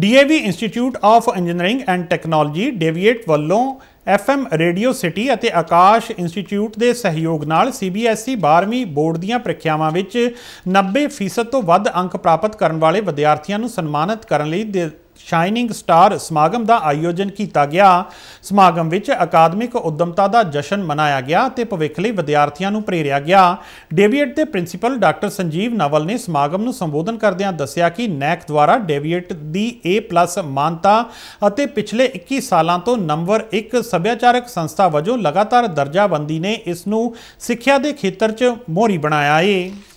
DAV institute of engineering and technology DAVIET ਵੱਲੋਂ FM radio city ਅਤੇ ਆਕਾਸ਼ institute ਦੇ ਸਹਿਯੋਗ ਨਾਲ ਸੀਬੀਐਸਈ e 12ਵੀਂ ਬੋਰਡ ਦੀਆਂ ਪ੍ਰੀਖਿਆਵਾਂ ਵਿੱਚ 90% ਤੋਂ ਵੱਧ ਅੰਕ ਪ੍ਰਾਪਤ ਕਰਨ ਵਾਲੇ ਵਿਦਿਆਰਥੀਆਂ ਨੂੰ ਸਨਮਾਨਿਤ ਕਰਨ ਲਈ ਸ਼ਾਈਨਿੰਗ ਸਟਾਰ ਸਮਾਗਮ ਦਾ ਆਯੋਜਨ ਕੀਤਾ ਗਿਆ ਸਮਾਗਮ ਵਿੱਚ ਅਕਾਦਮਿਕ ਉਦਮਤਾ ਦਾ ਜਸ਼ਨ ਮਨਾਇਆ ਗਿਆ ਤੇ ਭਵਿੱਖ ਲਈ ਵਿਦਿਆਰਥੀਆਂ ਨੂੰ ਪ੍ਰੇਰਿਆ ਗਿਆ ਡੇਵੀਏਟ ਦੇ ਪ੍ਰਿੰਸੀਪਲ ਡਾਕਟਰ ਸੰਜੀਵ ਨਵਲ ਨੇ ਸਮਾਗਮ ਨੂੰ ਸੰਬੋਧਨ ਕਰਦਿਆਂ ਦੱਸਿਆ ਕਿ ਨੈਕ ਦੁਆਰਾ ਡੇਵੀਏਟ ਦੀ A+ ਮਾਨਤਾ ਅਤੇ ਪਿਛਲੇ 21 ਸਾਲਾਂ ਤੋਂ ਨੰਬਰ 1 ਸੱਭਿਆਚਾਰਕ ਸੰਸਥਾ ਵਜੋਂ ਲਗਾਤਾਰ ਦਰਜਾਬੰਦੀ ਨੇ ਇਸ ਨੂੰ ਸਿੱਖਿਆ ਦੇ ਖੇਤਰ 'ਚ ਮੋਹਰੀ ਬਣਾਇਆ ਏ